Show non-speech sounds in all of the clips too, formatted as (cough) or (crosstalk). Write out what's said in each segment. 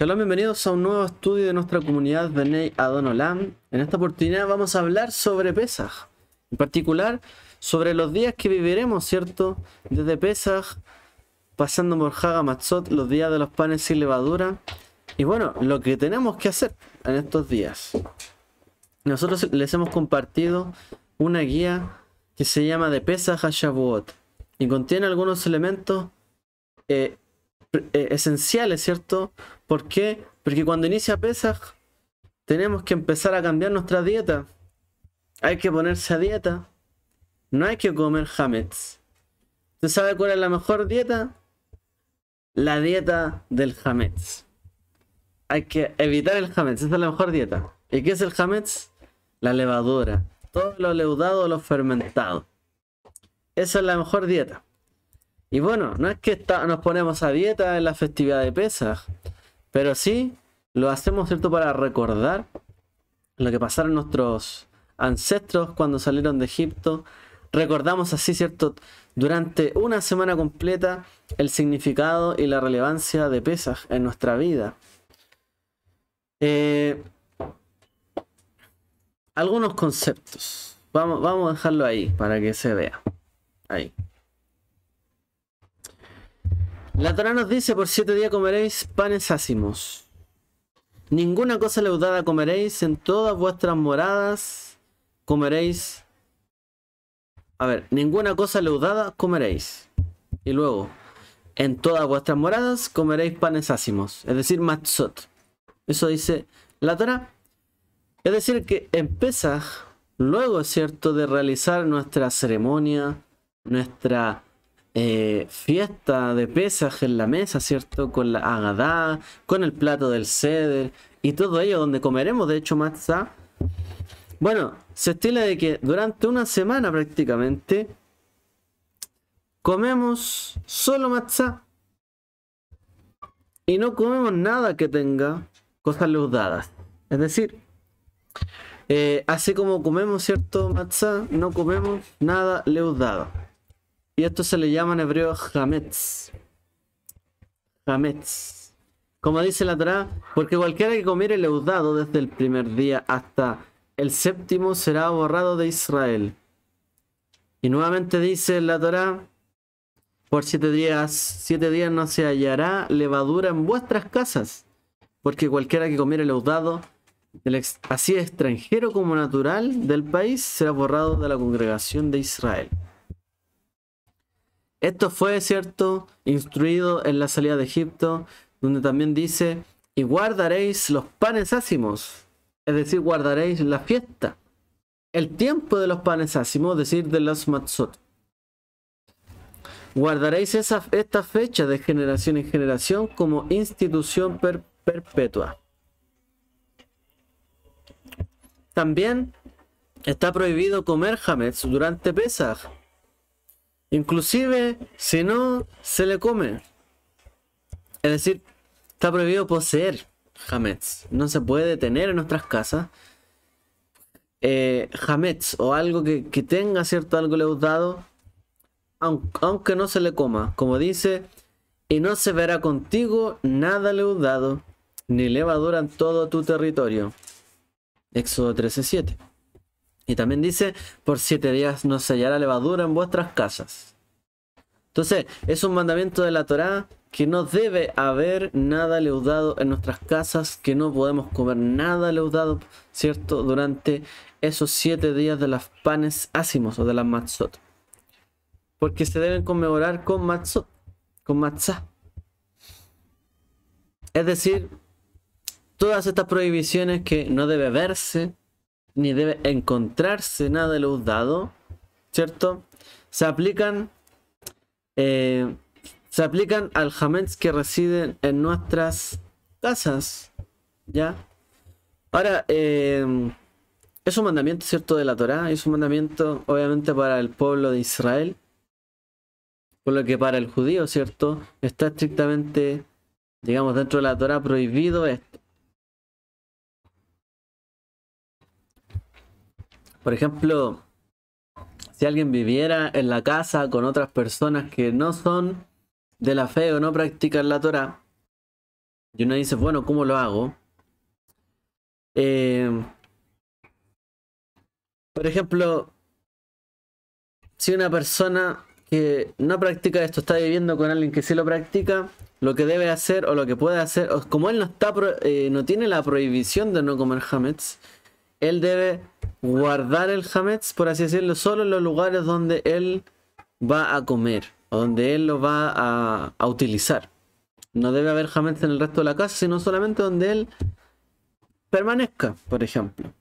Hola, bienvenidos a un nuevo estudio de nuestra comunidad Ney Adonolam. En esta oportunidad vamos a hablar sobre Pesaj, en particular sobre los días que viviremos, ¿cierto? Desde Pesaj, pasando por Haga los días de los panes sin levadura, y bueno, lo que tenemos que hacer en estos días. Nosotros les hemos compartido una guía que se llama De Pesaj a Shavuot y contiene algunos elementos eh, eh, esenciales, ¿cierto? ¿Por qué? Porque cuando inicia pesas tenemos que empezar a cambiar nuestra dieta. Hay que ponerse a dieta. No hay que comer hametz. ¿Usted sabe cuál es la mejor dieta? La dieta del hametz. Hay que evitar el hametz. Esa es la mejor dieta. ¿Y qué es el hametz? La levadura. Todo lo leudado, lo fermentado. Esa es la mejor dieta. Y bueno, no es que nos ponemos a dieta en la festividad de Pesach pero sí, lo hacemos, ¿cierto? Para recordar lo que pasaron nuestros ancestros cuando salieron de Egipto. Recordamos así, ¿cierto? Durante una semana completa el significado y la relevancia de Pesaj en nuestra vida. Eh, algunos conceptos. Vamos, vamos a dejarlo ahí para que se vea. Ahí. La Torah nos dice, por siete días comeréis panes ácimos. Ninguna cosa leudada comeréis en todas vuestras moradas. Comeréis... A ver, ninguna cosa leudada comeréis. Y luego, en todas vuestras moradas comeréis panes ácimos, es decir, matzot. Eso dice la Torah. Es decir, que empieza, luego es ¿cierto?, de realizar nuestra ceremonia, nuestra eh, fiesta de pesaje en la mesa, ¿cierto? Con la agadá, con el plato del ceder y todo ello, donde comeremos de hecho matzah Bueno, se estila de que durante una semana prácticamente comemos solo matzah y no comemos nada que tenga cosas leudadas. Es decir, eh, así como comemos cierto matzah no comemos nada leudado. Y esto se le llama en hebreo Hametz. Hametz. Como dice la Torah, porque cualquiera que comiere leudado desde el primer día hasta el séptimo será borrado de Israel. Y nuevamente dice la Torah, por siete días, siete días no se hallará levadura en vuestras casas, porque cualquiera que comiere leudado, del así extranjero como natural del país, será borrado de la congregación de Israel. Esto fue, ¿cierto?, instruido en la salida de Egipto, donde también dice, y guardaréis los panes ácimos, es decir, guardaréis la fiesta, el tiempo de los panes ácimos, es decir, de los matzot. Guardaréis esa, esta fecha de generación en generación como institución perpetua. También está prohibido comer Hametz durante Pesach Inclusive, si no, se le come. Es decir, está prohibido poseer jamets, No se puede tener en nuestras casas eh, jamets o algo que, tenga cierto algo leudado, aunque, aunque no se le coma. Como dice, y no se verá contigo nada leudado, ni levadura en todo tu territorio. Éxodo 13:7. Y también dice, por siete días no se hallará levadura en vuestras casas. Entonces, es un mandamiento de la Torá que no debe haber nada leudado en nuestras casas, que no podemos comer nada leudado, ¿cierto? Durante esos siete días de las panes ácimos o de las matzot. Porque se deben conmemorar con matzot, con matzah. Es decir, todas estas prohibiciones que no debe verse, ni debe encontrarse nada de los dados, ¿cierto? Se aplican, eh, se aplican al que residen en nuestras casas, ¿ya? Ahora, eh, es un mandamiento, ¿cierto? De la Torá, es un mandamiento obviamente para el pueblo de Israel, por lo que para el judío, ¿cierto? Está estrictamente, digamos, dentro de la Torá prohibido esto. Por ejemplo, si alguien viviera en la casa con otras personas que no son de la fe o no practican la Torah, y uno dice, bueno, ¿cómo lo hago? Eh, por ejemplo, si una persona que no practica esto está viviendo con alguien que sí lo practica, lo que debe hacer o lo que puede hacer, como él no, está, eh, no tiene la prohibición de no comer hametz, él debe guardar el hametz, por así decirlo, solo en los lugares donde él va a comer, o donde él lo va a, utilizar. No debe haber hametz en el resto de la casa, sino solamente donde él permanezca, por ejemplo.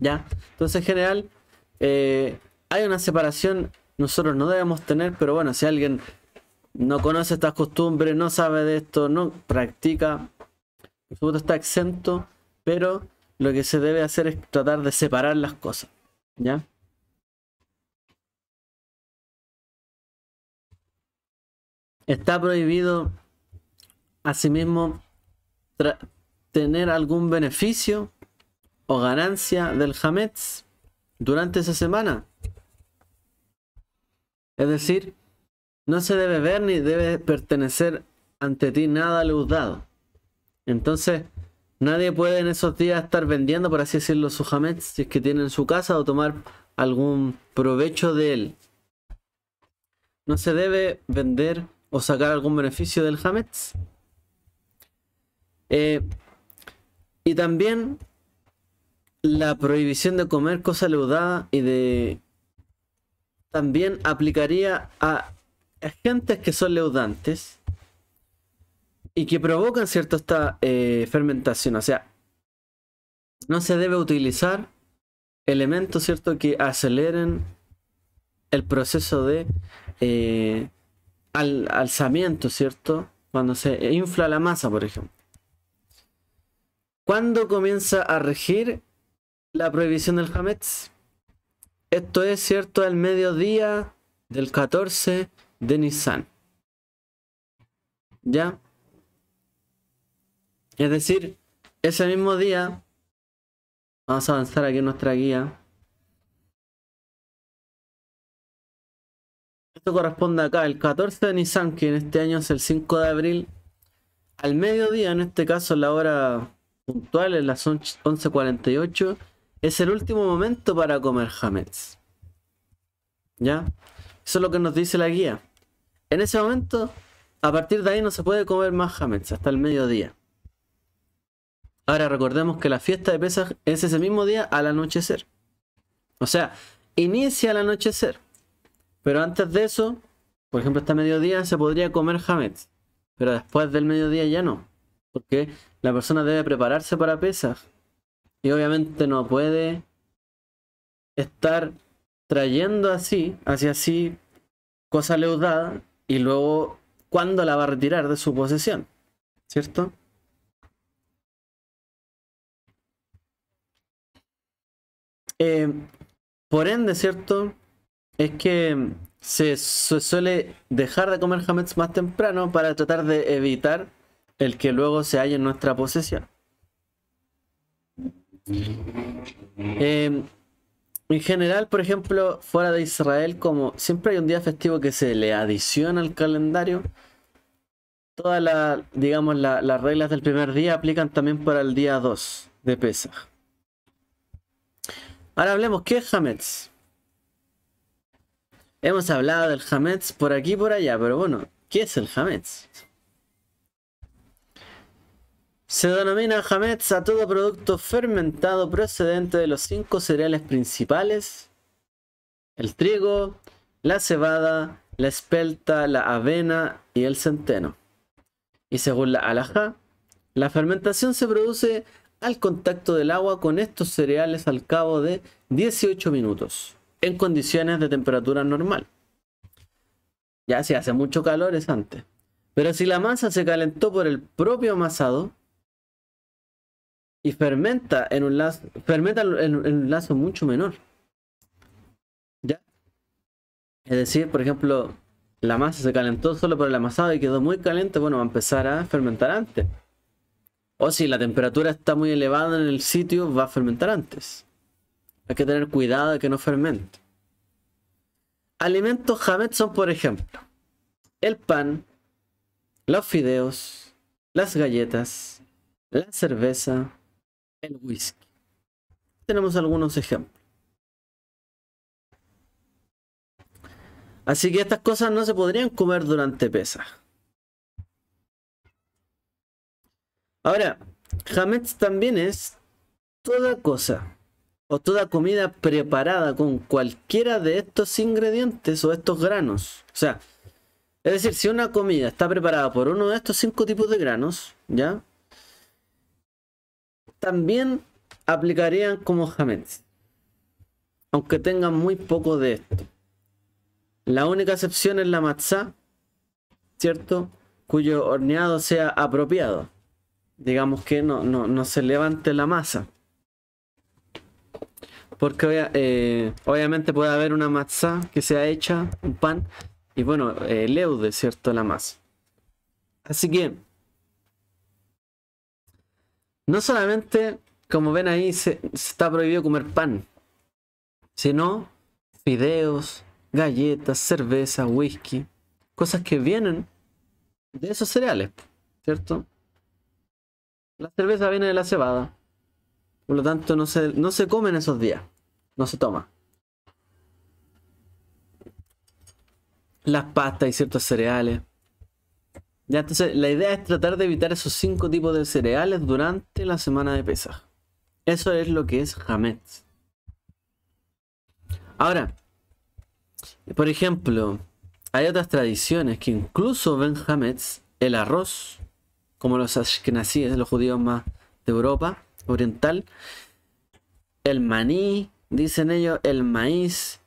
¿Ya? Entonces, en general, eh, hay una separación, nosotros no debemos tener, pero bueno, si alguien no conoce estas costumbres, no sabe de esto, no practica, por supuesto está exento, pero lo que se debe hacer es tratar de separar las cosas, ¿ya? Está prohibido, asimismo, tener algún beneficio o ganancia del Hametz durante esa semana. Es decir, no se debe ver ni debe pertenecer ante ti nada dado. Entonces, Nadie puede en esos días estar vendiendo, por así decirlo, su Hametz si es que tiene en su casa o tomar algún provecho de él. No se debe vender o sacar algún beneficio del Hametz. Eh, y también la prohibición de comer cosa leudada y de... También aplicaría a agentes que son leudantes y que provocan, ¿cierto?, esta eh, fermentación. O sea, no se debe utilizar elementos, ¿cierto?, que aceleren el proceso de eh, alzamiento, ¿cierto? Cuando se infla la masa, por ejemplo. ¿Cuándo comienza a regir la prohibición del Hametz? Esto es, ¿cierto?, al mediodía del 14 de Nissan. ¿Ya? Es decir, ese mismo día, vamos a avanzar aquí en nuestra guía. Esto corresponde acá, el 14 de Nissan, que en este año es el 5 de abril, al mediodía, en este caso la hora puntual en las 11.48, es el último momento para comer jamets. ¿Ya? Eso es lo que nos dice la guía. En ese momento, a partir de ahí no se puede comer más jamets hasta el mediodía. Ahora recordemos que la fiesta de pesas es ese mismo día al anochecer. O sea, inicia al anochecer. Pero antes de eso, por ejemplo, hasta este mediodía se podría comer hametz. Pero después del mediodía ya no. Porque la persona debe prepararse para pesas Y obviamente no puede estar trayendo así, hacia así, cosa leudada. Y luego, ¿cuándo la va a retirar de su posesión? ¿Cierto? Eh, por ende, ¿cierto? Es que se, suele dejar de comer hametz más temprano para tratar de evitar el que luego se halle en nuestra posesión. Eh, en general, por ejemplo, fuera de Israel, como siempre hay un día festivo que se le adiciona al calendario, todas las, digamos, las reglas del primer día aplican también para el día 2 de Pesaj. Ahora hablemos, ¿qué es jamez? Hemos hablado del jamez por aquí y por allá, pero bueno, ¿qué es el jamez? Se denomina jamez a todo producto fermentado procedente de los cinco cereales principales, el trigo, la cebada, la espelta, la avena y el centeno. Y según la alhaja, la fermentación se produce al contacto del agua con estos cereales al cabo de 18 minutos, en condiciones de temperatura normal. Ya si hace mucho calor es antes. Pero si la masa se calentó por el propio amasado y fermenta en un lazo, fermenta en, un lazo mucho menor. ¿Ya? Es decir, por ejemplo, la masa se calentó solo por el amasado y quedó muy caliente, bueno, va a empezar a fermentar antes. O oh, si la temperatura está muy elevada en el sitio, va a fermentar antes. Hay que tener cuidado de que no fermente. Alimentos jamet son, por ejemplo, el pan, los fideos, las galletas, la cerveza, el whisky. Tenemos algunos ejemplos. Así que estas cosas no se podrían comer durante pesas. Ahora, Hametz también es toda cosa o toda comida preparada con cualquiera de estos ingredientes o estos granos. O sea, es decir, si una comida está preparada por uno de estos cinco tipos de granos, ¿ya? También aplicarían como Hametz. Aunque tengan muy poco de esto. La única excepción es la matzá, ¿cierto? Cuyo horneado sea apropiado digamos que no, se levante la masa. Porque eh, obviamente puede haber una masa que sea hecha, un pan, y bueno, eh, leude, ¿cierto? La masa. Así que, no solamente, como ven ahí, se, está prohibido comer pan, sino fideos, galletas, cerveza, whisky, cosas que vienen de esos cereales, ¿cierto? La cerveza viene de la cebada. Por lo tanto, no se, no se come en esos días. No se toma. Las pastas y ciertos cereales. Ya, entonces, la idea es tratar de evitar esos cinco tipos de cereales durante la semana de pesa. Eso es lo que es Hametz. Ahora, por ejemplo, hay otras tradiciones que incluso ven Hametz el arroz como los ashkenazíes, los judíos más de Europa oriental. El maní, dicen ellos, el maíz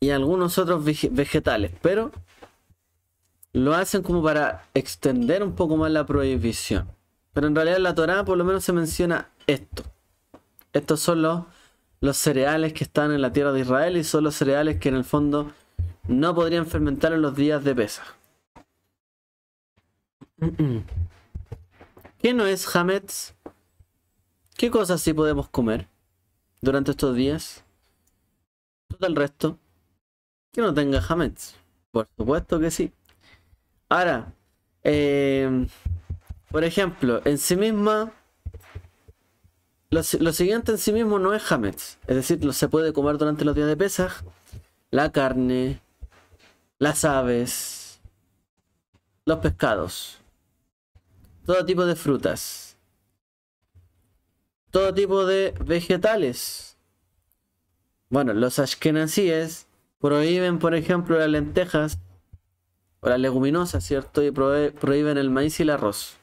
y algunos otros vegetales. Pero lo hacen como para extender un poco más la prohibición. Pero en realidad en la Torá por lo menos se menciona esto. Estos son los, los cereales que están en la tierra de Israel y son los cereales que en el fondo no podrían fermentar en los días de pesa (clears throat) ¿Qué no es Hametz? ¿Qué cosas sí podemos comer durante estos días? Todo el resto. Que no tenga Hametz. Por supuesto que sí. Ahora, eh, por ejemplo, en sí misma, lo, siguiente en sí mismo no es Hametz. Es decir, lo, se puede comer durante los días de Pesaj. La carne, las aves, los pescados todo tipo de frutas, todo tipo de vegetales. Bueno, los ashkenazíes prohíben, por ejemplo, las lentejas o las leguminosas, ¿cierto? Y prohíben el maíz y el arroz.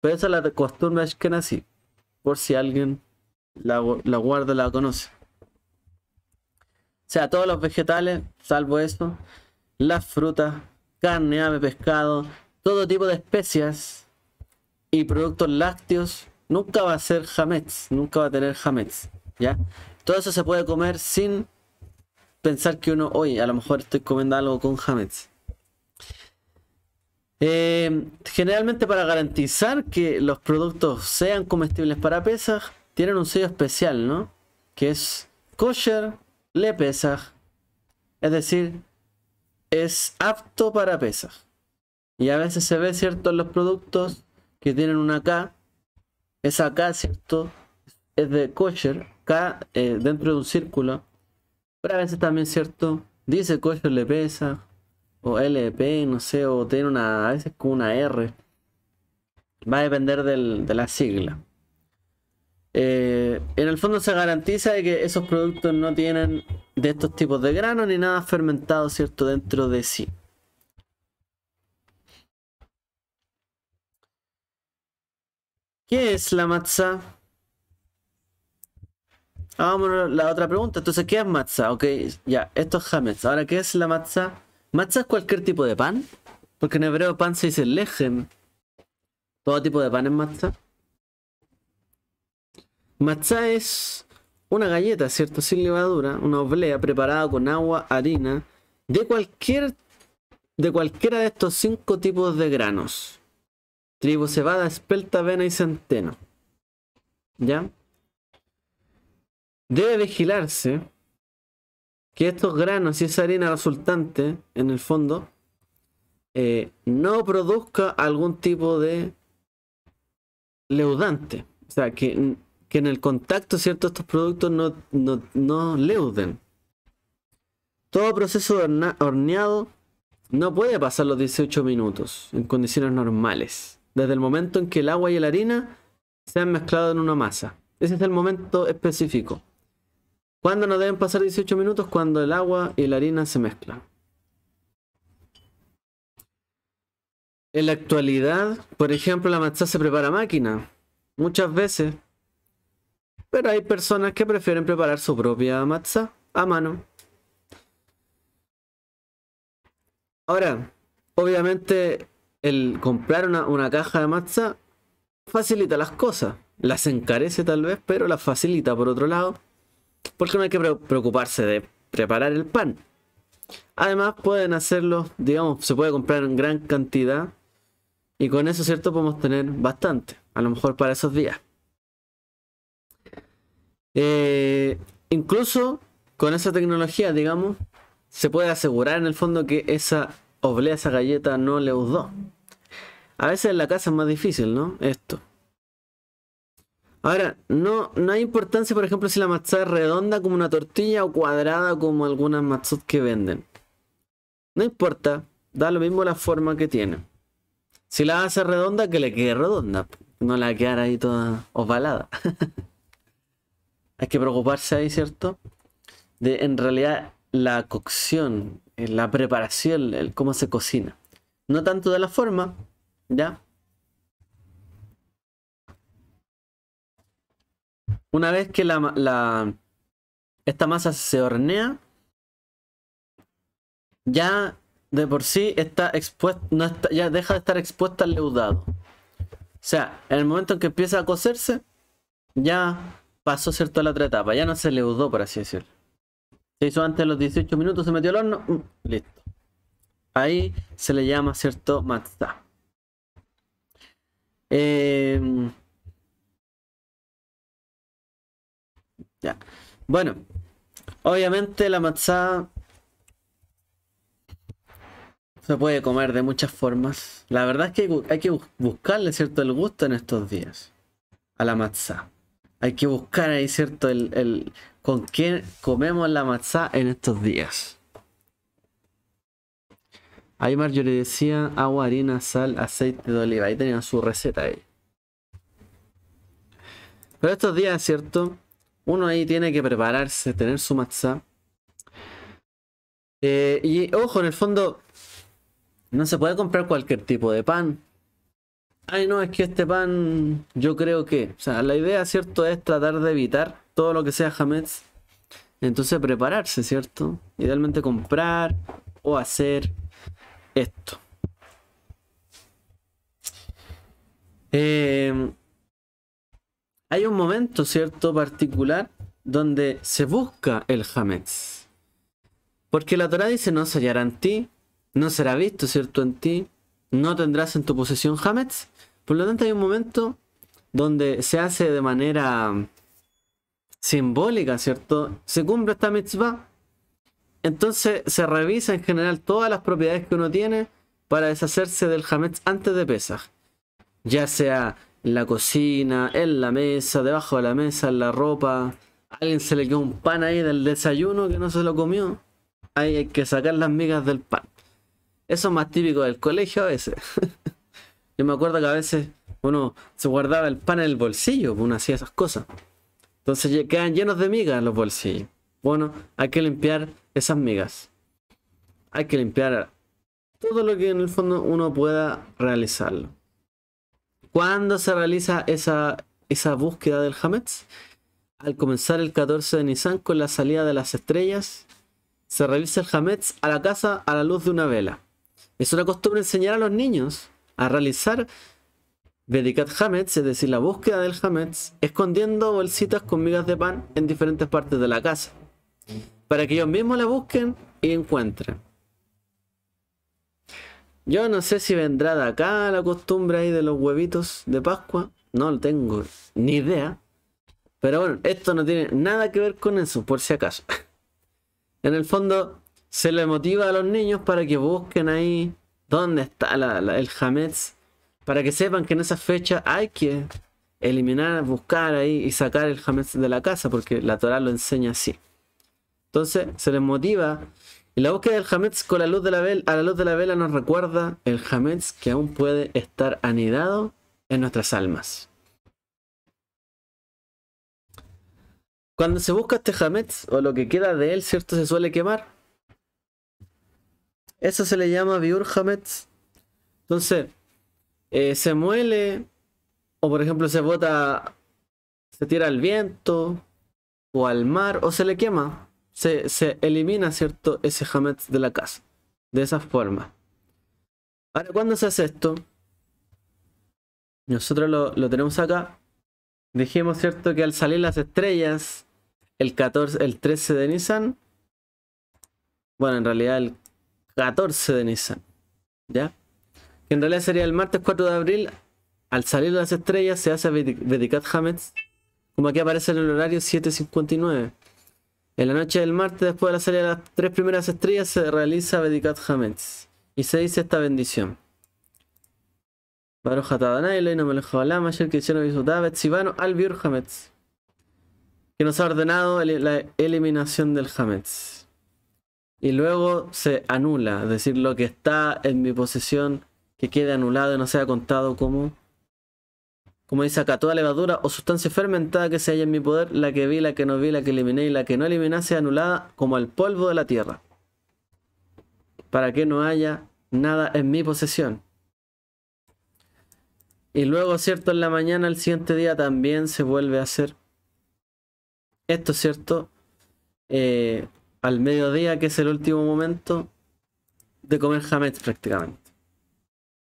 Pero esa es la costumbre ashkenazí, por si alguien la, guarda guarda, la conoce. O sea, todos los vegetales, salvo eso, las frutas, carne, ave, pescado, todo tipo de especias, y productos lácteos, nunca va a ser jamets, nunca va a tener jamets, ¿ya? Todo eso se puede comer sin pensar que uno, hoy a lo mejor estoy comiendo algo con jamets. Em, generalmente para garantizar que los productos sean comestibles para pesas, tienen un sello especial, ¿no? Que es kosher le pesas Es decir, es apto para pesas Y a veces se ve, ¿cierto?, los productos que tienen una K, esa K, ¿cierto? Es de kosher, K eh, dentro de un círculo. Pero a veces también, ¿cierto? Dice kosher le pesa, o LP, no sé, o tiene una, a veces como una R. Va a depender del, de la sigla. Eh, en el fondo se garantiza de que esos productos no tienen de estos tipos de granos ni nada fermentado, ¿cierto? Dentro de sí. ¿Qué es la matza? Vámonos ah, la otra pregunta. Entonces, ¿qué es matza? Ok, ya, esto es hametz. Ahora, ¿qué es la matza? ¿Matza es cualquier tipo de pan? Porque en hebreo pan se dice lejem. ¿Todo tipo de pan es matza. Matza es una galleta, ¿cierto? Sin levadura, una oblea preparada con agua, harina, de cualquier de cualquiera de estos cinco tipos de granos tribu cebada, espelta, vena y centeno. ¿Ya? Debe vigilarse que estos granos y esa harina resultante en el fondo eh, no produzca algún tipo de leudante. O sea, que, en el contacto, ¿cierto? Estos productos no, no leuden. Todo proceso horneado no puede pasar los 18 minutos en condiciones normales desde el momento en que el agua y la harina se han mezclado en una masa. Ese es el momento específico. ¿Cuándo no deben pasar 18 minutos? Cuando el agua y la harina se mezclan. En la actualidad, por ejemplo, la matzah se prepara a máquina. Muchas veces. Pero hay personas que prefieren preparar su propia maza a mano. Ahora, obviamente el comprar una, caja de masa facilita las cosas. Las encarece tal vez, pero las facilita por otro lado. Porque no hay que preocuparse de preparar el pan. Además pueden hacerlo, digamos, se puede comprar en gran cantidad. Y con eso, ¿cierto? Podemos tener bastante. A lo mejor para esos días. Eh, incluso con esa tecnología, digamos, se puede asegurar en el fondo que esa oblea esa galleta no le usó A veces en la casa es más difícil, ¿no? Esto. Ahora, no, no hay importancia, por ejemplo, si la matzá es redonda como una tortilla o cuadrada como algunas matzot que venden. No importa, da lo mismo la forma que tiene. Si la hace redonda, que le quede redonda. No la quedar ahí toda ovalada. (laughs) hay que preocuparse ahí, ¿cierto? De en realidad la cocción, eh, la preparación, el cómo se cocina. No tanto de la forma, ¿ya? Una vez que la, esta masa se hornea, ya de por sí está expuesta, ya deja de estar expuesta al leudado. O sea, en el momento en que empieza a cocerse, ya pasó cierto la otra etapa, ya no se leudó, por así decirlo. Se hizo antes de los 18 minutos, se metió al horno. Mm, listo. Ahí se le llama, ¿cierto? Matzah. Em, ya. Bueno, obviamente la matzá se puede comer de muchas formas. La verdad es que hay que buscarle cierto el gusto en estos días a la matzá. Hay que buscar ahí cierto el, con quién comemos la matzá en estos días. Ahí Marjorie decía agua, harina, sal, aceite de oliva. Ahí tenían su receta ahí. Eh. Pero estos días, ¿cierto? Uno ahí tiene que prepararse, tener su matzá. Eh, y ojo, en el fondo, no se puede comprar cualquier tipo de pan. Ay, no, es que este pan, yo creo que, o sea, la idea, ¿cierto? Es tratar de evitar todo lo que sea jamés. Entonces prepararse, ¿cierto? Idealmente comprar o hacer esto. Eh, hay un momento, ¿cierto? Particular donde se busca el Hametz. Porque la Torah dice, no se hallará en ti, no será visto, ¿cierto? En ti, no tendrás en tu posesión Hametz Por lo tanto, hay un momento donde se hace de manera simbólica, ¿cierto? Se cumple esta mitzvah. Entonces se revisa en general todas las propiedades que uno tiene para deshacerse del Hametz antes de pesar. Ya sea en la cocina, en la mesa, debajo de la mesa, en la ropa. alguien se le quedó un pan ahí del desayuno que no se lo comió. Ahí hay que sacar las migas del pan. Eso es más típico del colegio a veces. (laughs) Yo me acuerdo que a veces uno se guardaba el pan en el bolsillo, pues, uno hacía esas cosas. Entonces quedan llenos de migas los bolsillos. Bueno, hay que limpiar esas migas. Hay que limpiar todo lo que en el fondo uno pueda realizarlo. ¿Cuándo se realiza esa, esa búsqueda del Hametz? Al comenzar el 14 de Nissan con la salida de las estrellas, se realiza el Hametz a la casa a la luz de una vela. Es una costumbre enseñar a los niños a realizar Vedicat Hametz, es decir, la búsqueda del Hametz, escondiendo bolsitas con migas de pan en diferentes partes de la casa, para que ellos mismos la busquen y encuentren. Yo no sé si vendrá de acá la costumbre ahí de los huevitos de Pascua, no lo tengo ni idea. Pero bueno, esto no tiene nada que ver con eso, por si acaso. (laughs) en el fondo, se le motiva a los niños para que busquen ahí dónde está el Hametz, para que sepan que en esa fecha hay que eliminar, buscar ahí y sacar el Hametz de la casa, porque la Torah lo enseña así. Entonces se les motiva. Y la búsqueda del Hametz con la luz de la vela, a la luz de la vela nos recuerda el Hametz que aún puede estar anidado en nuestras almas. Cuando se busca este Hametz o lo que queda de él, ¿cierto? Se suele quemar eso se le llama Biur Entonces, eh, se muele, o por ejemplo se bota, se tira al viento, o al mar, o se le quema. Se, elimina, ¿cierto? Ese Hamets de la casa. De esa forma. Ahora, ¿cuándo se hace esto? Nosotros lo, lo tenemos acá. Dijimos, ¿cierto? Que al salir las estrellas, el 14, el 13 de Nissan, bueno, en realidad el 14 de nissan ¿Ya? Que en realidad sería el martes 4 de abril. Al salir las estrellas se hace vedicat Hametz. Como aquí aparece en el horario 7.59. En la noche del martes, después de la salida de las tres primeras estrellas, se realiza vedicat Hametz. Y se dice esta bendición. Baruch que nos ha ordenado la eliminación del Hametz y luego se anula, es decir, lo que está en mi posesión que quede anulado y no sea contado como como dice acá, toda levadura o sustancia fermentada que se haya en mi poder, la que vi, la que no vi, la que eliminé y la que no eliminé, sea anulada como el polvo de la tierra. Para que no haya nada en mi posesión. Y luego, cierto, en la mañana, el siguiente día también se vuelve a hacer. Esto, cierto, eh, al mediodía, que es el último momento de comer jamets prácticamente.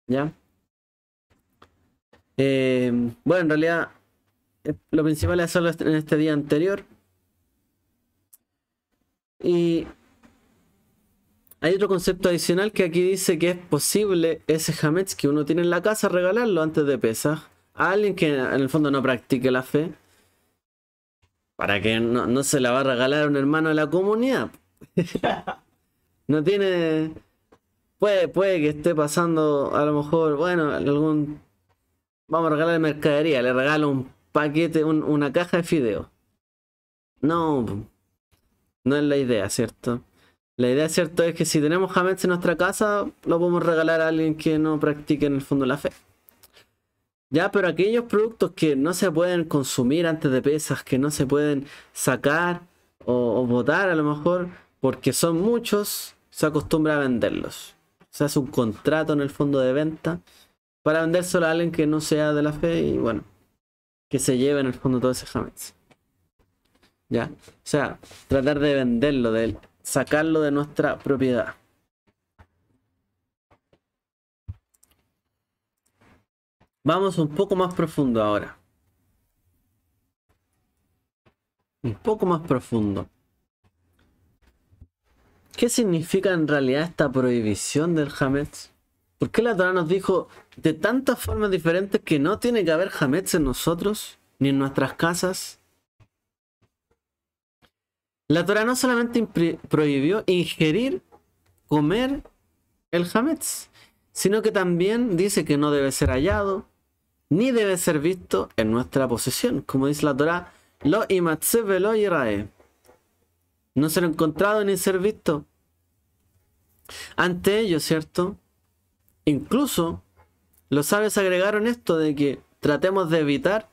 ¿Ya? Eh, bueno, en realidad eh, lo principal es hacerlo en este día anterior. Y hay otro concepto adicional que aquí dice que es posible ese jamets que uno tiene en la casa regalarlo antes de pesar a alguien que en el fondo no practique la fe para que no, se la va a regalar un hermano de la comunidad. (laughs) no tiene. Puede, puede que esté pasando, a lo mejor, bueno, algún. Vamos a regalar mercadería, le regalo un paquete, una caja de fideos. No, no es la idea, ¿cierto? La idea, ¿cierto? Es que si tenemos jamás en nuestra casa, lo podemos regalar a alguien que no practique en el fondo la fe. Ya, pero aquellos productos que no se pueden consumir antes de pesas, que no se pueden sacar o, o botar a lo mejor, porque son muchos, se acostumbra a venderlos. Se hace un contrato en el fondo de venta para vendérselo a alguien que no sea de la fe y bueno, que se lleve en el fondo todo ese jamás. Ya, o sea, tratar de venderlo, de sacarlo de nuestra propiedad. Vamos un poco más profundo ahora. Un poco más profundo. ¿Qué significa en realidad esta prohibición del Hametz? ¿Por qué la Torah nos dijo de tantas formas diferentes que no tiene que haber Hametz en nosotros ni en nuestras casas? La Torah no solamente prohibió ingerir, comer el Hametz, sino que también dice que no debe ser hallado, ni debe ser visto en nuestra posesión. Como dice la Torah, lo lo Rae. No ser encontrado ni ser visto. Ante ello, ¿cierto? Incluso los sabios agregaron esto de que tratemos de evitar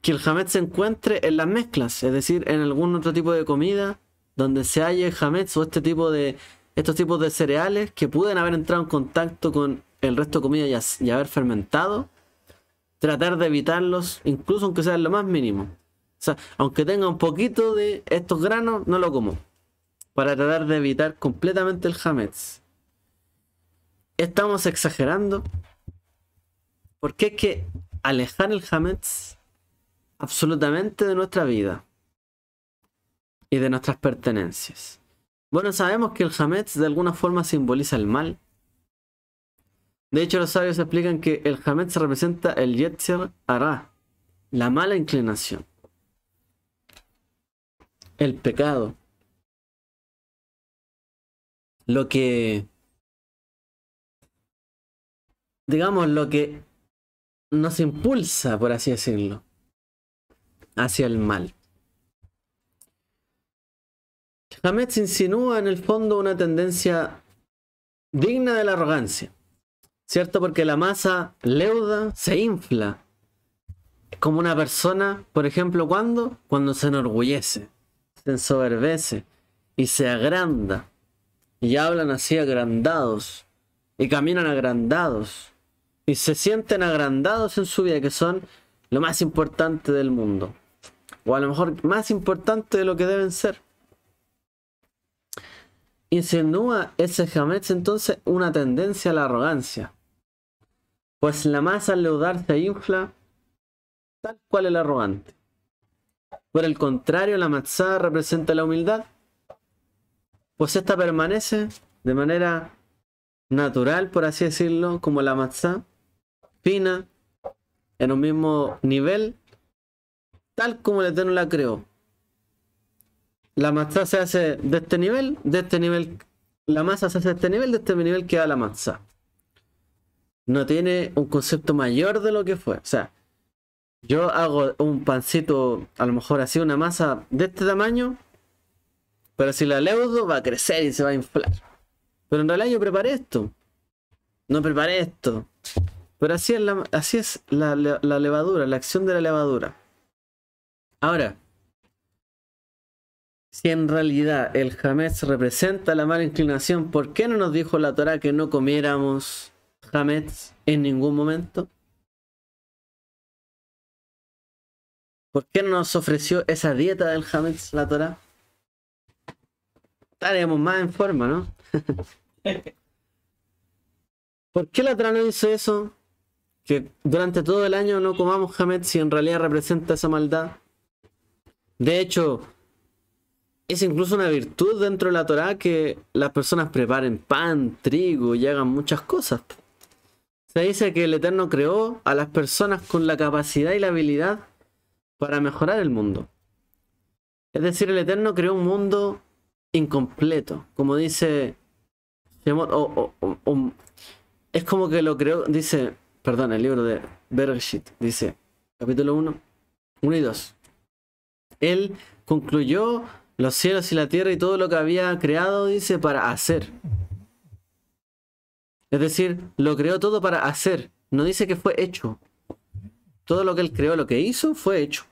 que el Jamez se encuentre en las mezclas, es decir, en algún otro tipo de comida donde se halle jamez o este tipo de estos tipos de cereales que pueden haber entrado en contacto con el resto de comida y haber fermentado tratar de evitarlos, incluso aunque sea lo más mínimo. O sea, aunque tenga un poquito de estos granos, no lo como. Para tratar de evitar completamente el Hametz. ¿Estamos exagerando? Porque es que alejar el Hametz absolutamente de nuestra vida y de nuestras pertenencias. Bueno, sabemos que el Hametz de alguna forma simboliza el mal, de hecho, los sabios explican que el Hamed se representa el Yetzer Ara, la mala inclinación, el pecado, lo que, digamos, lo que nos impulsa, por así decirlo, hacia el mal. Hamed insinúa en el fondo una tendencia digna de la arrogancia ¿cierto? Porque la masa leuda se infla. Como una persona, por ejemplo, cuando Cuando se enorgullece, se ensoberbece y se agranda. Y hablan así agrandados y caminan agrandados y se sienten agrandados en su vida, que son lo más importante del mundo. O a lo mejor más importante de lo que deben ser. Insinúa ese Jamés entonces una tendencia a la arrogancia. Pues la masa al leudarse infla tal cual el arrogante. Por el contrario, la mazza representa la humildad, pues esta permanece de manera natural, por así decirlo, como la matzá, fina, en un mismo nivel, tal como el Eterno la creó. La matzá se hace de este nivel, de este nivel, la masa se hace de este nivel, de este nivel queda la matzá no tiene un concepto mayor de lo que fue. O sea, yo hago un pancito, a lo mejor así, una masa de este tamaño, pero si la leudo va a crecer y se va a inflar. Pero en realidad yo preparé esto. No preparé esto. Pero así es la, así es la, levadura, la acción de la levadura. Ahora, si en realidad el Hametz representa la mala inclinación, ¿por qué no nos dijo la Torah que no comiéramos Hametz en ningún momento? ¿Por qué no nos ofreció esa dieta del Hametz la Torah? Estaríamos más en forma, ¿no? (laughs) ¿Por qué la Torah no hizo eso? Que durante todo el año no comamos Hametz si en realidad representa esa maldad. De hecho, es incluso una virtud dentro de la Torah que las personas preparen pan, trigo y hagan muchas cosas dice que el Eterno creó a las personas con la capacidad y la habilidad para mejorar el mundo. Es decir, el Eterno creó un mundo incompleto. Como dice. es como que lo creó. Dice. Perdón, el libro de Bereshit. Dice. Capítulo 1. 1 y 2. Él concluyó los cielos y la tierra y todo lo que había creado, dice, para hacer. Es decir, lo creó todo para hacer. No dice que fue hecho. Todo lo que él creó, lo que hizo, fue hecho.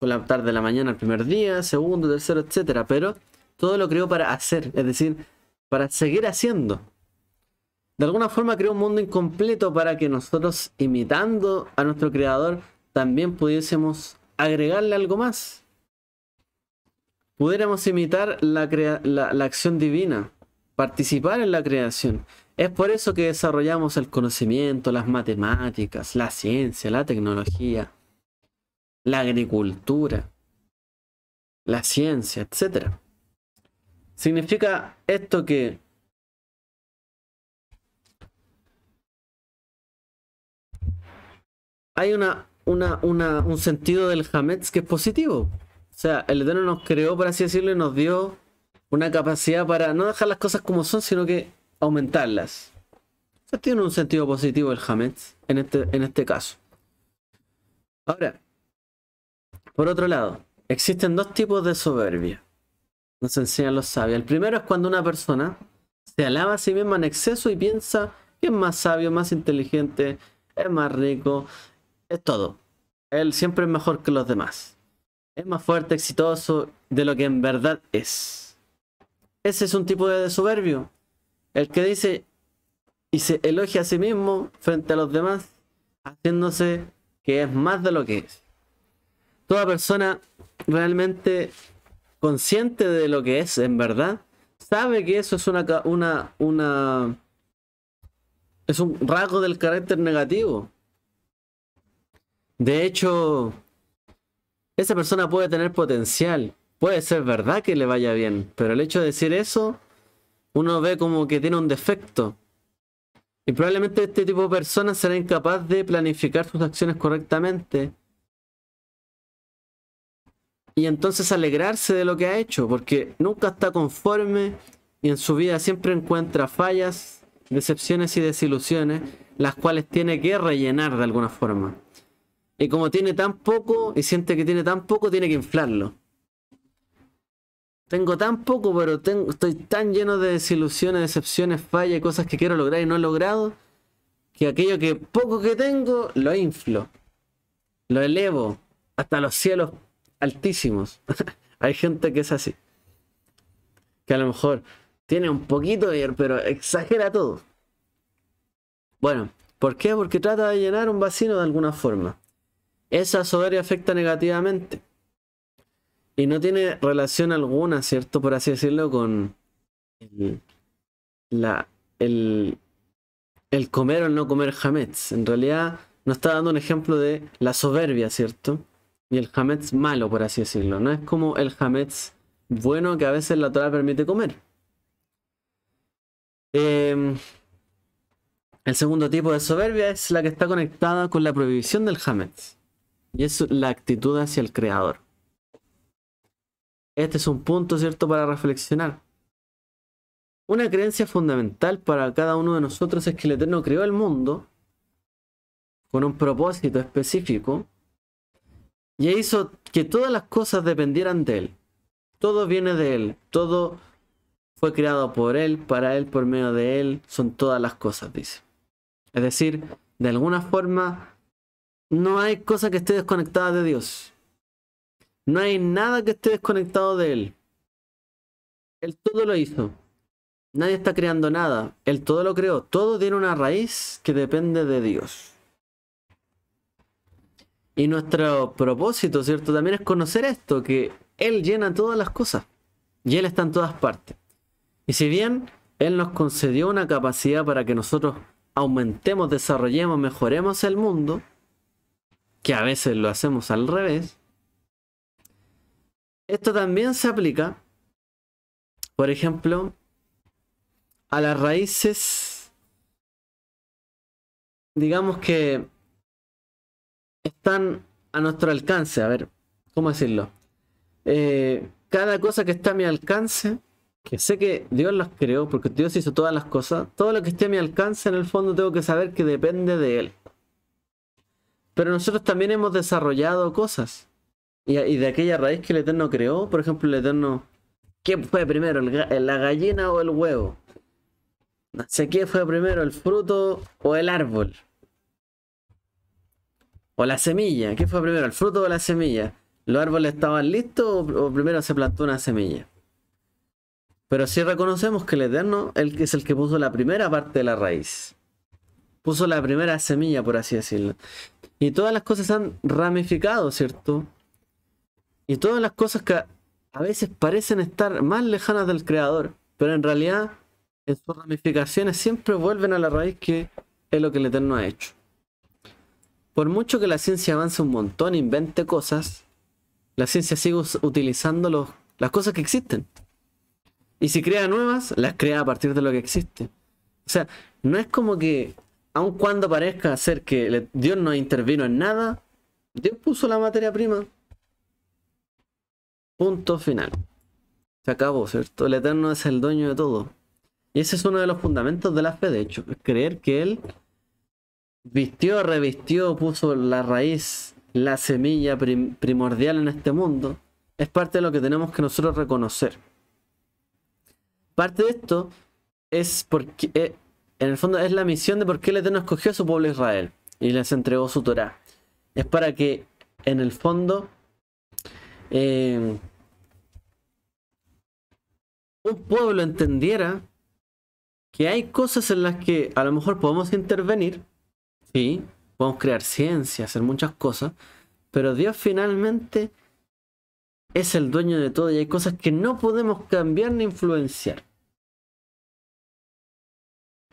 Con la tarde, de la mañana, el primer día, segundo, tercero, etcétera. Pero todo lo creó para hacer. Es decir, para seguir haciendo. De alguna forma creó un mundo incompleto para que nosotros, imitando a nuestro creador, también pudiésemos agregarle algo más. Pudiéramos imitar la acción divina, participar en la creación. Es por eso que desarrollamos el conocimiento, las matemáticas, la ciencia, la tecnología, la agricultura, la ciencia, etc. Significa esto que hay una, un sentido del Hametz que es positivo. O sea, el Eterno nos creó, por así decirlo, y nos dio una capacidad para no dejar las cosas como son, sino que aumentarlas. Esto tiene un sentido positivo el Hametz en este, en este caso. Ahora, por otro lado, existen dos tipos de soberbia. Nos enseñan los sabios. El primero es cuando una persona se alaba a sí misma en exceso y piensa que es más sabio, más inteligente, es más rico, es todo. Él siempre es mejor que los demás. Es más fuerte, exitoso de lo que en verdad es. Ese es un tipo de soberbio. El que dice y se elogia a sí mismo frente a los demás, haciéndose que es más de lo que es. Toda persona realmente consciente de lo que es, en verdad, sabe que eso es una, una, una es un rasgo del carácter negativo. De hecho, esa persona puede tener potencial, puede ser verdad que le vaya bien, pero el hecho de decir eso uno ve como que tiene un defecto. Y probablemente este tipo de personas será incapaz de planificar sus acciones correctamente. Y entonces alegrarse de lo que ha hecho, porque nunca está conforme y en su vida siempre encuentra fallas, decepciones y desilusiones, las cuales tiene que rellenar de alguna forma. Y como tiene tan poco y siente que tiene tan poco, tiene que inflarlo. Tengo tan poco, pero tengo, estoy tan lleno de desilusiones, decepciones, fallas, cosas que quiero lograr y no he logrado, que aquello que poco que tengo lo inflo, lo elevo hasta los cielos altísimos. (laughs) Hay gente que es así, que a lo mejor tiene un poquito de ir, pero exagera todo. Bueno, ¿por qué? Porque trata de llenar un vacío de alguna forma. Esa soberbia afecta negativamente y no tiene relación alguna, ¿cierto? Por así decirlo, con el, la, el, comer o el no comer hametz. En realidad nos está dando un ejemplo de la soberbia, ¿cierto? Y el hametz malo, por así decirlo. No es como el hametz bueno que a veces la Torah permite comer. Em, el segundo tipo de soberbia es la que está conectada con la prohibición del hametz. Y es la actitud hacia el creador. Este es un punto, ¿cierto?, para reflexionar. Una creencia fundamental para cada uno de nosotros es que el Eterno creó el mundo con un propósito específico y hizo que todas las cosas dependieran de Él. Todo viene de Él, todo fue creado por Él, para Él, por medio de Él, son todas las cosas, dice. Es decir, de alguna forma, no hay cosa que esté desconectada de Dios. No hay nada que esté desconectado de él. Él todo lo hizo. Nadie está creando nada. Él todo lo creó. Todo tiene una raíz que depende de Dios. Y nuestro propósito, ¿cierto? También es conocer esto, que Él llena todas las cosas. Y Él está en todas partes. Y si bien Él nos concedió una capacidad para que nosotros aumentemos, desarrollemos, mejoremos el mundo, que a veces lo hacemos al revés, esto también se aplica, por ejemplo, a las raíces, digamos que están a nuestro alcance. A ver, ¿cómo decirlo? Eh, cada cosa que está a mi alcance, que sé que Dios las creó, porque Dios hizo todas las cosas, todo lo que esté a mi alcance, en el fondo tengo que saber que depende de Él. Pero nosotros también hemos desarrollado cosas y, de aquella raíz que el Eterno creó, por ejemplo, el Eterno, ¿qué fue primero, la gallina o el huevo? sé qué fue primero, el fruto o el árbol. O la semilla, ¿qué fue primero, el fruto o la semilla? ¿Los árboles estaban listos o, primero se plantó una semilla? Pero sí reconocemos que el Eterno es el que puso la primera parte de la raíz. Puso la primera semilla, por así decirlo. Y todas las cosas han ramificado, ¿cierto? Y todas las cosas que a veces parecen estar más lejanas del creador, pero en realidad en sus ramificaciones siempre vuelven a la raíz que es lo que el Eterno ha hecho. Por mucho que la ciencia avance un montón, e invente cosas, la ciencia sigue utilizando las cosas que existen. Y si crea nuevas, las crea a partir de lo que existe. O sea, no es como que, aun cuando parezca ser que Dios no intervino en nada, Dios puso la materia prima, Punto final. Se acabó, ¿cierto? El Eterno es el dueño de todo. Y ese es uno de los fundamentos de la fe, de hecho. creer que Él vistió, revistió, puso la raíz, la semilla primordial en este mundo. Es parte de lo que tenemos que nosotros reconocer. Parte de esto es porque, eh, en el fondo, es la misión de por qué el Eterno escogió a su pueblo Israel y les entregó su Torah. Es para que, en el fondo, eh, un pueblo entendiera que hay cosas en las que a lo mejor podemos intervenir, sí, podemos crear ciencia, hacer muchas cosas, pero Dios finalmente es el dueño de todo y hay cosas que no podemos cambiar ni influenciar.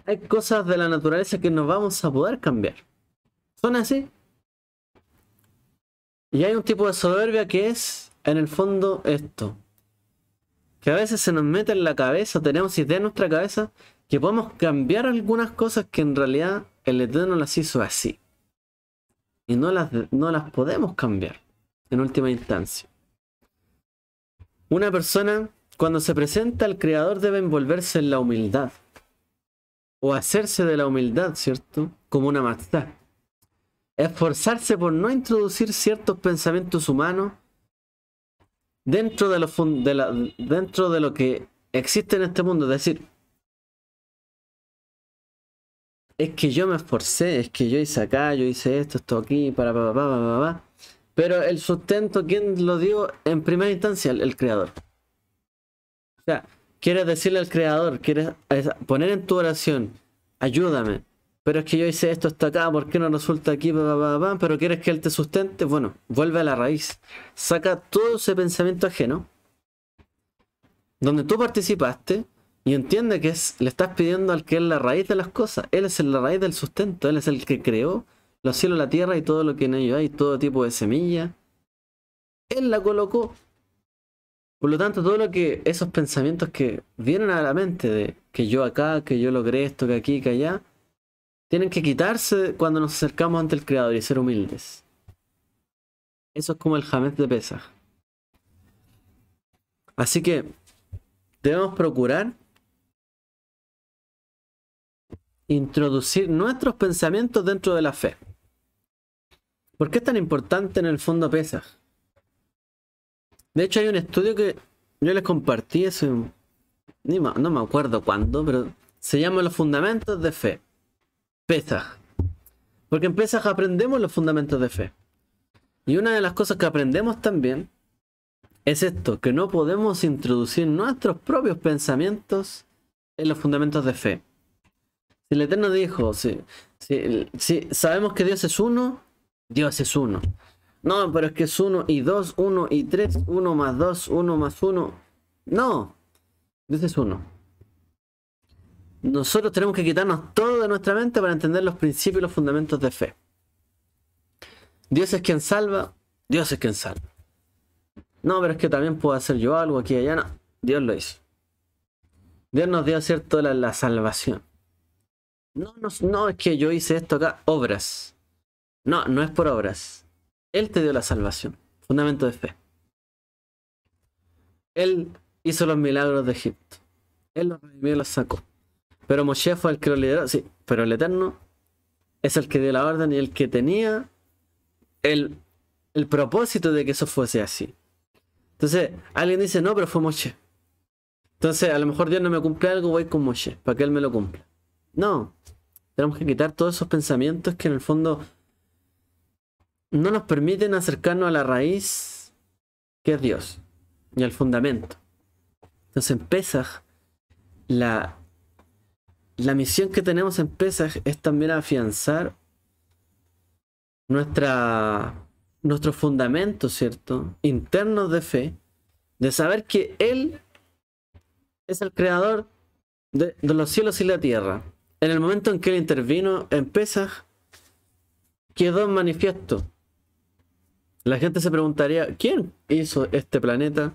Hay cosas de la naturaleza que no vamos a poder cambiar. Son así, y hay un tipo de soberbia que es, en el fondo, esto. Que a veces se nos mete en la cabeza, tenemos ideas en nuestra cabeza, que podemos cambiar algunas cosas que en realidad el Eterno las hizo así. Y no las, podemos cambiar, en última instancia. Una persona, cuando se presenta al Creador, debe envolverse en la humildad. O hacerse de la humildad, ¿cierto? Como una amistad esforzarse por no introducir ciertos pensamientos humanos dentro de, lo dentro de lo que existe en este mundo. Es decir, es que yo me esforcé, es que yo hice acá, yo hice esto, esto aquí, para, para, para, para, para. Pero el sustento, ¿quién lo dio? En primera instancia, el creador. O sea, quieres decirle al creador, quieres poner en tu oración, ayúdame, pero es que yo hice esto hasta acá, ¿por qué no resulta aquí? Pero quieres que él te sustente. Bueno, vuelve a la raíz. Saca todo ese pensamiento ajeno, donde tú participaste, y entiende que le estás pidiendo al que es la raíz de las cosas. Él es la raíz del sustento, él es el que creó los cielos, la tierra y todo lo que en ellos hay, todo tipo de semilla. Él la colocó. Por lo tanto, todo lo que esos pensamientos que vienen a la mente de que yo acá, que yo logré esto, que aquí, que allá, tienen que quitarse cuando nos acercamos ante el Creador y ser humildes. Eso es como el Hamed de Pesach. Así que debemos procurar introducir nuestros pensamientos dentro de la fe. ¿Por qué es tan importante en el fondo Pesach? De hecho, hay un estudio que yo les compartí, hace, no me acuerdo cuándo, pero se llama Los Fundamentos de Fe. Pesaj. Porque en Pesaj aprendemos los fundamentos de fe. Y una de las cosas que aprendemos también es esto, que no podemos introducir nuestros propios pensamientos en los fundamentos de fe. Si el Eterno dijo, si, si, si sabemos que Dios es uno, Dios es uno. No, pero es que es uno y dos, uno y tres, uno más dos, uno más uno. No, Dios es uno. Nosotros tenemos que quitarnos todo de nuestra mente para entender los principios y los fundamentos de fe. Dios es quien salva, Dios es quien salva. No, pero es que también puedo hacer yo algo aquí y allá. No, Dios lo hizo. Dios nos dio, ¿cierto?, la, la salvación. No, no, no, es que yo hice esto acá, obras. No, no es por obras. Él te dio la salvación, fundamento de fe. Él hizo los milagros de Egipto. Él los redimió y los sacó. Pero Moshe fue el que lo lideró, sí, pero el Eterno es el que dio la orden y el que tenía el, el propósito de que eso fuese así. Entonces, alguien dice, no, pero fue Moshe. Entonces, a lo mejor Dios no me cumple algo, voy con Moshe, para que Él me lo cumpla. No, tenemos que quitar todos esos pensamientos que en el fondo no nos permiten acercarnos a la raíz que es Dios y al fundamento. Entonces en la, la misión que tenemos en Pesach es también afianzar nuestra, nuestros fundamentos, ¿cierto? Internos de fe, de saber que Él es el creador de, los cielos y la tierra. En el momento en que Él intervino en Pesach, quedó manifiesto. La gente se preguntaría, ¿quién hizo este planeta?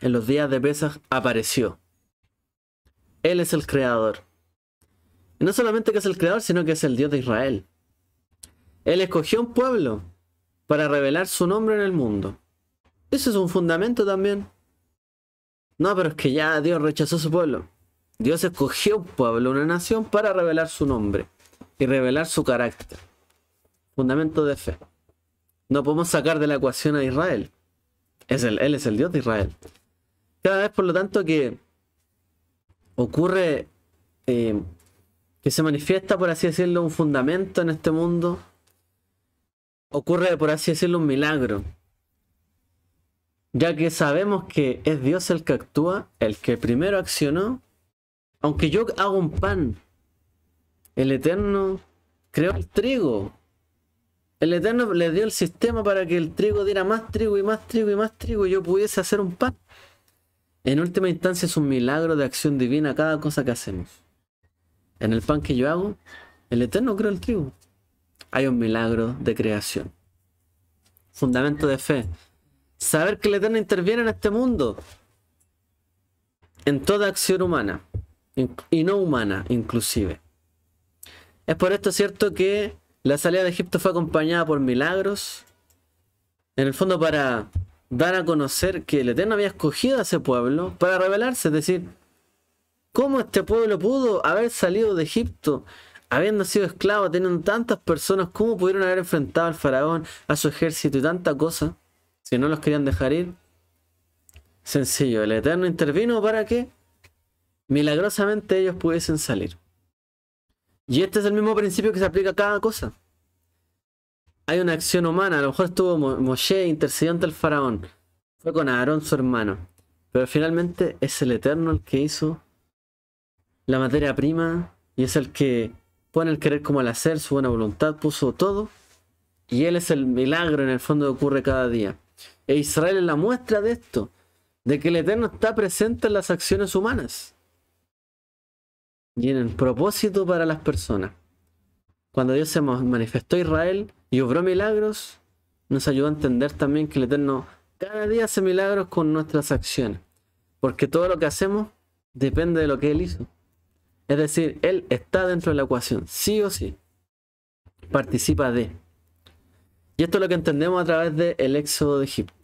En los días de Pesach apareció. Él es el creador. Y no solamente que es el creador, sino que es el Dios de Israel. Él escogió un pueblo para revelar su nombre en el mundo. Eso es un fundamento también. No, pero es que ya Dios rechazó su pueblo. Dios escogió un pueblo, una nación, para revelar su nombre y revelar su carácter. Fundamento de fe. No podemos sacar de la ecuación a Israel. Es el, él es el Dios de Israel. Cada vez, por lo tanto, que ocurre eh, que se manifiesta, por así decirlo, un fundamento en este mundo, ocurre, por así decirlo, un milagro. Ya que sabemos que es Dios el que actúa, el que primero accionó. Aunque yo hago un pan, el Eterno creó el trigo. El Eterno le dio el sistema para que el trigo diera más trigo y más trigo y más trigo y yo pudiese hacer un pan. En última instancia es un milagro de acción divina cada cosa que hacemos. En el pan que yo hago, el Eterno creó el trigo. Hay un milagro de creación. Fundamento de fe. Saber que el Eterno interviene en este mundo. En toda acción humana. Y no humana, inclusive. Es por esto cierto que la salida de Egipto fue acompañada por milagros. En el fondo para dar a conocer que el Eterno había escogido a ese pueblo para revelarse, es decir, ¿cómo este pueblo pudo haber salido de Egipto? Habiendo sido esclavo, teniendo tantas personas, ¿cómo pudieron haber enfrentado al faraón, a su ejército y tanta cosa? Si no los querían dejar ir. Sencillo, el Eterno intervino para que milagrosamente ellos pudiesen salir. Y este es el mismo principio que se aplica a cada cosa hay una acción humana. A lo mejor estuvo Moshe Intercediente al faraón. Fue con Aarón su hermano. Pero finalmente es el Eterno el que hizo la materia prima y es el que pone el querer como el hacer, su buena voluntad, puso todo. Y Él es el milagro en el fondo que ocurre cada día. E Israel es la muestra de esto, de que el Eterno está presente en las acciones humanas y en el propósito para las personas. Cuando Dios se manifestó a Israel, y obró milagros, nos ayudó a entender también que el Eterno cada día hace milagros con nuestras acciones, porque todo lo que hacemos depende de lo que Él hizo. Es decir, Él está dentro de la ecuación, sí o sí. Participa de. Y esto es lo que entendemos a través del éxodo de Egipto.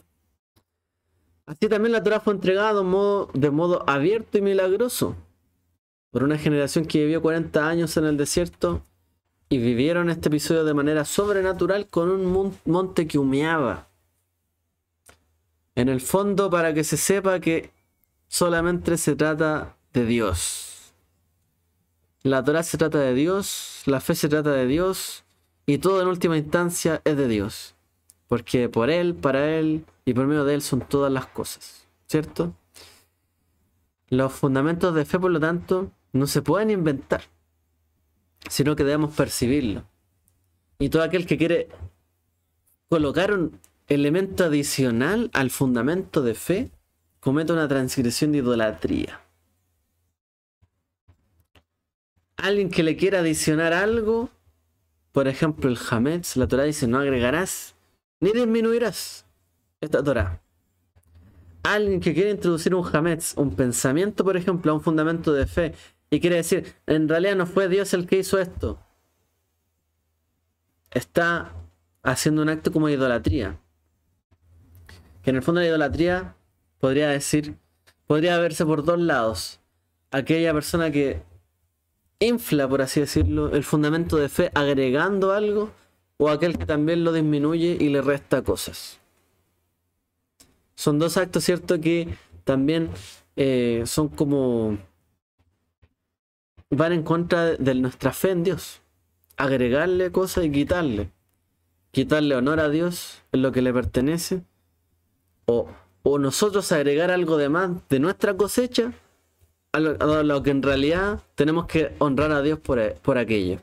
Así también la Torah fue entregada modo, de modo abierto y milagroso por una generación que vivió 40 años en el desierto y vivieron este episodio de manera sobrenatural con un monte que humeaba. En el fondo, para que se sepa que solamente se trata de Dios. La Torah se trata de Dios, la fe se trata de Dios y todo en última instancia es de Dios. Porque por Él, para Él y por medio de Él son todas las cosas, ¿cierto? Los fundamentos de fe, por lo tanto, no se pueden inventar sino que debemos percibirlo. Y todo aquel que quiere colocar un elemento adicional al fundamento de fe, comete una transgresión de idolatría. Alguien que le quiera adicionar algo, por ejemplo el Hametz, la Torah dice, no agregarás ni disminuirás esta Torah. Alguien que quiere introducir un Hametz, un pensamiento, por ejemplo, a un fundamento de fe, y quiere decir, en realidad no fue Dios el que hizo esto. Está haciendo un acto como idolatría. Que en el fondo la idolatría podría decir, podría verse por dos lados. Aquella persona que infla, por así decirlo, el fundamento de fe agregando algo o aquel que también lo disminuye y le resta cosas. Son dos actos, ¿cierto? Que también eh, son como van en contra de nuestra fe en Dios. Agregarle cosas y quitarle. Quitarle honor a Dios en lo que le pertenece. O, nosotros agregar algo de más de nuestra cosecha a lo, que en realidad tenemos que honrar a Dios por, aquello.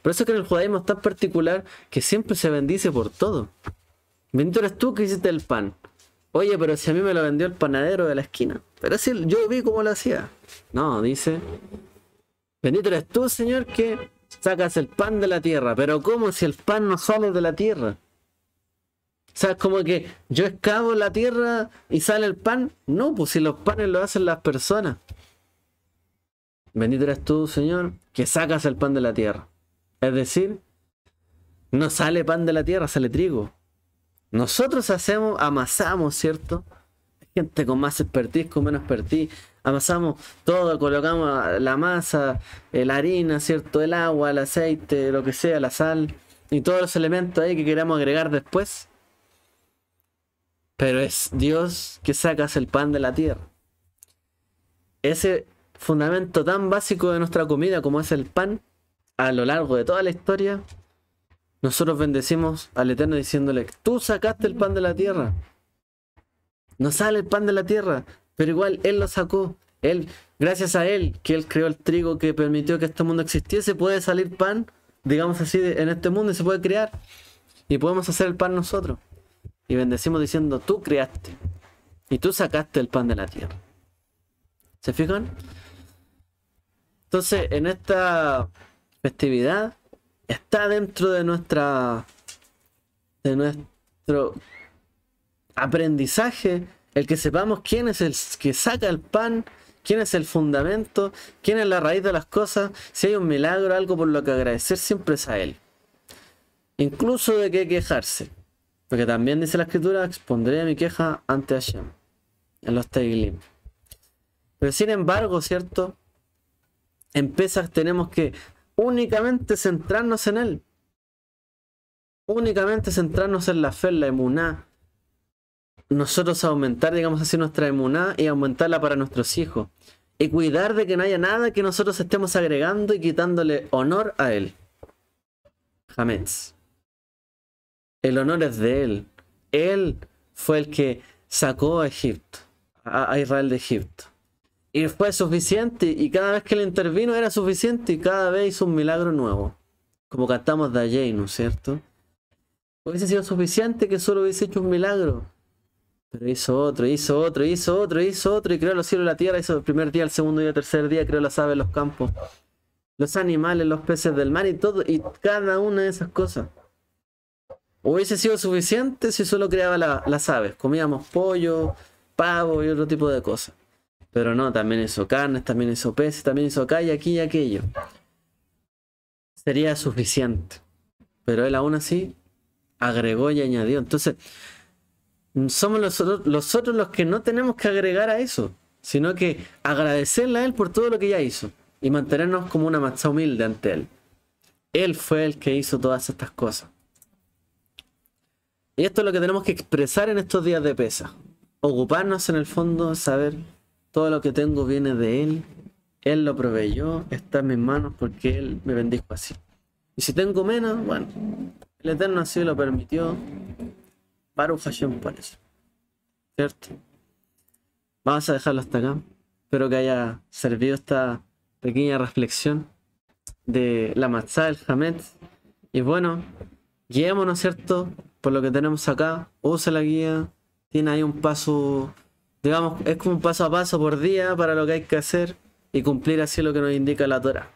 Por eso es que en el judaísmo es tan particular que siempre se bendice por todo. Bendito eres tú que hiciste el pan. Oye, pero si a mí me lo vendió el panadero de la esquina. Pero si yo vi cómo lo hacía. No, dice, Bendito eres tú, Señor, que sacas el pan de la tierra. Pero ¿cómo si el pan no sale de la tierra? O sea, como que yo excavo la tierra y sale el pan. No, pues si los panes lo hacen las personas. Bendito eres tú, Señor, que sacas el pan de la tierra. Es decir, no sale pan de la tierra, sale trigo. Nosotros hacemos, amasamos, ¿cierto? Gente con más expertise, con menos expertise amasamos todo, colocamos la masa, eh, la harina, ¿cierto? El agua, el aceite, lo que sea, la sal y todos los elementos ahí que queramos agregar después. Pero es Dios que sacas el pan de la tierra. Ese fundamento tan básico de nuestra comida como es el pan, a lo largo de toda la historia, nosotros bendecimos al Eterno diciéndole, tú sacaste el pan de la tierra. No sale el pan de la tierra, pero igual él lo sacó. Él, gracias a él, que él creó el trigo que permitió que este mundo existiese, puede salir pan, digamos así, en este mundo y se puede crear. Y podemos hacer el pan nosotros. Y bendecimos diciendo, tú creaste. Y tú sacaste el pan de la tierra. ¿Se fijan? Entonces, en esta festividad está dentro de nuestra de nuestro aprendizaje el que sepamos quién es el que saca el pan, quién es el fundamento, quién es la raíz de las cosas, si hay un milagro, algo por lo que agradecer, siempre es a Él. Incluso de qué quejarse. Porque también dice la escritura, expondré mi queja ante Hashem, en los Teiglim. Pero sin embargo, ¿cierto? En tenemos que únicamente centrarnos en Él. Únicamente centrarnos en la fe, en la emuná, nosotros aumentar, digamos así, nuestra emuná y aumentarla para nuestros hijos. Y cuidar de que no haya nada que nosotros estemos agregando y quitándole honor a él. Hametz. El honor es de él. Él fue el que sacó a Egipto, a, Israel de Egipto. Y fue suficiente, y cada vez que le intervino era suficiente, y cada vez hizo un milagro nuevo. Como cantamos de allí, ¿no es cierto? Hubiese sido suficiente que solo hubiese hecho un milagro. Pero hizo otro, hizo otro, hizo otro, hizo otro, y creó los cielos y la tierra, hizo el primer día, el segundo día, el tercer día, creó las aves, los campos, los animales, los peces del mar y todo, y cada una de esas cosas. Hubiese sido suficiente si solo creaba las aves, comíamos pollo, pavo y otro tipo de cosas. Pero no, también hizo carnes, también hizo peces, también hizo acá aquí y aquello. Sería suficiente. Pero él aún así agregó y añadió. Entonces, somos nosotros, los que no tenemos que agregar a eso, sino que agradecerle a Él por todo lo que ya hizo y mantenernos como una masa humilde ante Él. Él fue el que hizo todas estas cosas. Y esto es lo que tenemos que expresar en estos días de pesa. Ocuparnos en el fondo, saber todo lo que tengo viene de Él. Él lo proveyó, está en mis manos porque Él me bendijo así. Y si tengo menos, bueno, el Eterno así lo permitió Baruch por eso ¿Cierto? Vamos a dejarlo hasta acá. Espero que haya servido esta pequeña reflexión de la matzá del Hamed. Y bueno, guiémonos, ¿cierto? Por lo que tenemos acá. Usa la guía. Tiene ahí un paso, digamos, es como un paso a paso por día para lo que hay que hacer y cumplir así lo que nos indica la Torah.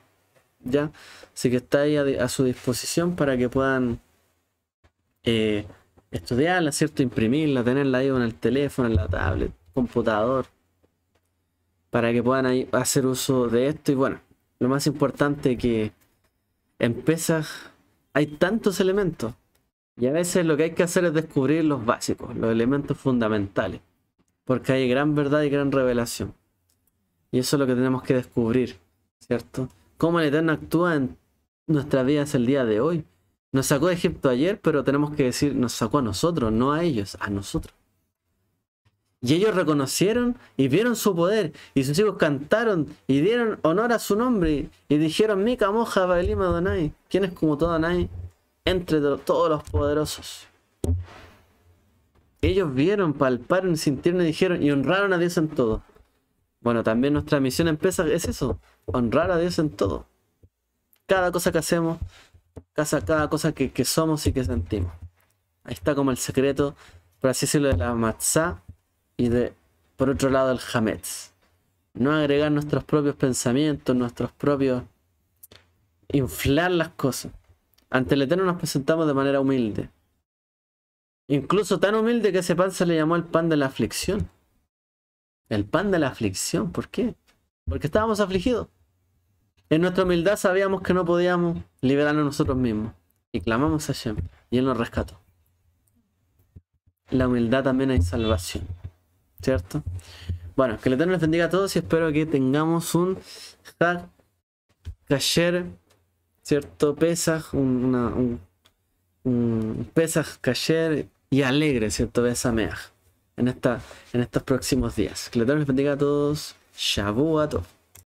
¿Ya? Así que está ahí a, su disposición para que puedan eh, estudiarla, ¿cierto? Imprimirla, tenerla ahí en el teléfono, en la tablet, computador, para que puedan hacer uso de esto. Y bueno, lo más importante es que empiezas hay tantos elementos y a veces lo que hay que hacer es descubrir los básicos, los elementos fundamentales, porque hay gran verdad y gran revelación. Y eso es lo que tenemos que descubrir, ¿cierto? Cómo el Eterno actúa en nuestras vidas el día de hoy nos sacó de Egipto ayer, pero tenemos que decir, nos sacó a nosotros, no a ellos, a nosotros. Y ellos reconocieron y vieron su poder, y sus hijos cantaron y dieron honor a su nombre, y dijeron, Mica Moja Donai, ¿quién es como todo Donai? Entre todos los poderosos. Ellos vieron, palparon, sintieron y dijeron, y honraron a Dios en todo. Bueno, también nuestra misión empieza, es eso, honrar a Dios en todo. Cada cosa que hacemos, a cada cosa que, somos y que sentimos. Ahí está como el secreto, por así decirlo, de la matzá y de, por otro lado, el hametz. No agregar nuestros propios pensamientos, nuestros propios... inflar las cosas. Ante el Eterno nos presentamos de manera humilde. Incluso tan humilde que ese pan se le llamó el pan de la aflicción. El pan de la aflicción, ¿por qué? Porque estábamos afligidos. En nuestra humildad sabíamos que no podíamos liberarnos nosotros mismos y clamamos a Hashem y Él nos rescató. La humildad también hay salvación, ¿cierto? Bueno, que el Eterno les bendiga a todos y espero que tengamos un Hag Kasher, ¿cierto? Pesaj, un, una, un, Pesaj y alegre, ¿cierto? De en, esta, en estos próximos días. Que el Eterno les bendiga a todos. Shabu a todos.